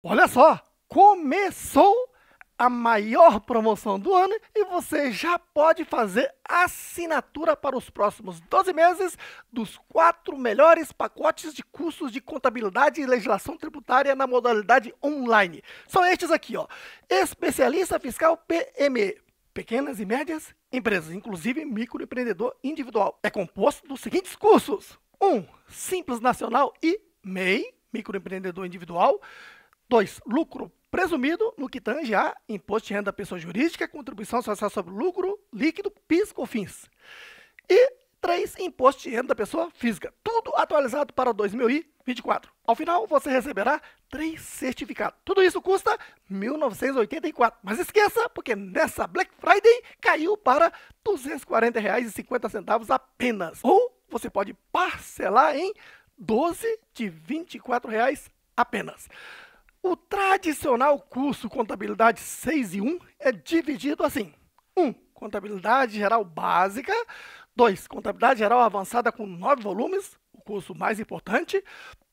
Olha só, começou a maior promoção do ano e você já pode fazer assinatura para os próximos 12 meses dos quatro melhores pacotes de cursos de contabilidade e legislação tributária na modalidade online. São estes aqui, ó: Especialista Fiscal PME, pequenas e médias empresas, inclusive microempreendedor individual. É composto dos seguintes cursos: 1. Um, Simples Nacional e MEI, microempreendedor individual. 2. Lucro presumido no que tange a imposto de renda da pessoa jurídica, contribuição social sobre lucro líquido, PIS, COFINS. E 3. Imposto de renda da pessoa física. Tudo atualizado para 2024. Ao final, você receberá três certificados. Tudo isso custa R$ 1.984. Mas esqueça, porque nessa Black Friday caiu para R$ 240,50 apenas. Ou você pode parcelar em 12 de R$ 24 apenas. O tradicional curso Contabilidade 6 e 1 é dividido assim: 1. Contabilidade Geral Básica. 2. Contabilidade Geral Avançada com 9 volumes, o curso mais importante.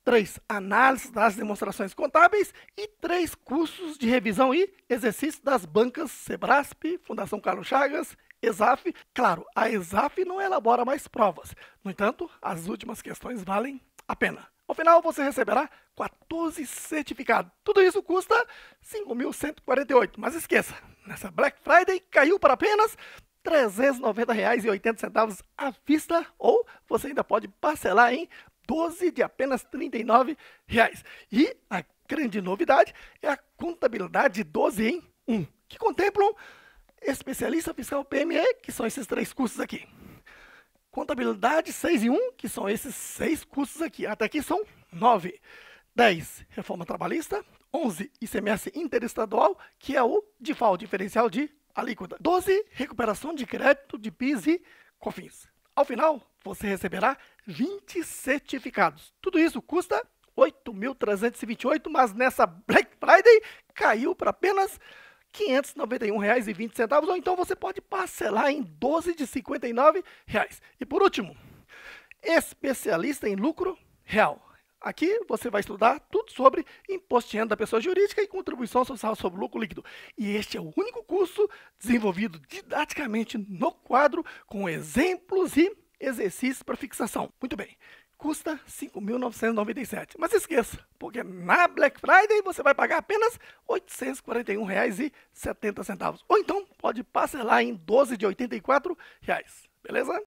3. Análise das demonstrações contábeis. E 3. Cursos de revisão e exercício das bancas Sebrasp, Fundação Carlos Chagas ESAF, claro, a ESAF não elabora mais provas. No entanto, as últimas questões valem a pena. Ao final, você receberá 14 certificados. Tudo isso custa 5.148. Mas esqueça, nessa Black Friday caiu para apenas R$ 390,80 à vista ou você ainda pode parcelar em 12 de apenas R$ 39. Reais. E a grande novidade é a contabilidade 12 em 1, que contemplam especialista fiscal PME, que são esses três cursos aqui contabilidade 6 e 1, que são esses seis cursos aqui. Até aqui são 9. 10, reforma trabalhista. 11, ICMS interestadual, que é o default diferencial de alíquota. 12, recuperação de crédito de PIS e COFINS. Ao final, você receberá 20 certificados. Tudo isso custa 8.328, mas nessa Black Friday caiu para apenas R$ 591,20, ou então você pode parcelar em 12 de R$ reais. E por último, especialista em lucro real. Aqui você vai estudar tudo sobre imposto de renda da pessoa jurídica e contribuição social sobre lucro líquido. E este é o único curso desenvolvido didaticamente no quadro com exemplos e exercícios para fixação. Muito bem custa 5.997. Mas esqueça, porque na Black Friday você vai pagar apenas R$ 841,70. Ou então pode parcelar em 12 de R$ 84, reais, beleza?